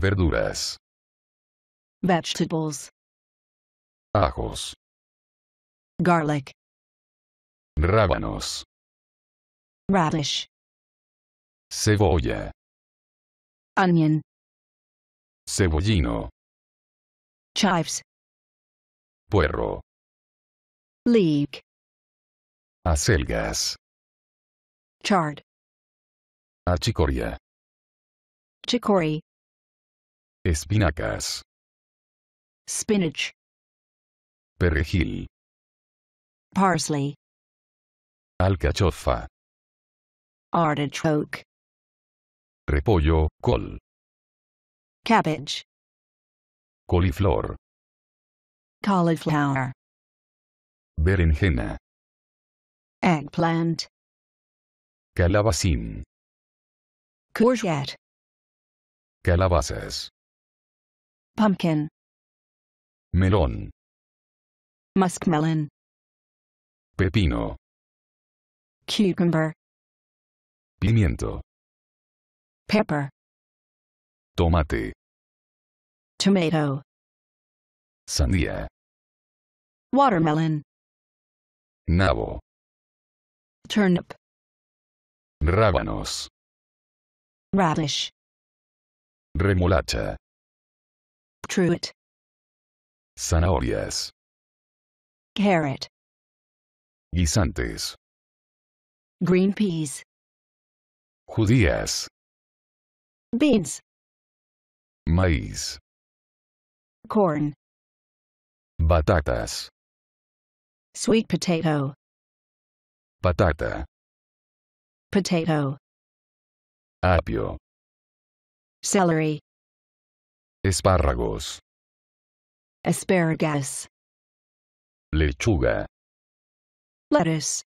verduras, vegetables, ajos, garlic, rábanos, radish, cebolla, onion, cebollino, chives, puerro, leek, acelgas, chard, achicoria, chicory, Espinacas. Spinach. Perejil. Parsley. Alcachofa. Artichoke. Repollo, col. Cabbage. Coliflor. Cauliflower. Berenjena. Eggplant. Calabacín. Courgette. Calabazas pumpkin melón muskmelon pepino cucumber pimiento pepper tomate tomato sandía watermelon nabo turnip rábanos radish remolacha Truit. Zanahorias. Carrot. Guisantes. Green peas. Judías. Beans. Maíz. Corn. Batatas. Sweet potato. Patata. Potato. Apio. Celery. Espárragos. Asparagus. Lechuga. Lettuce.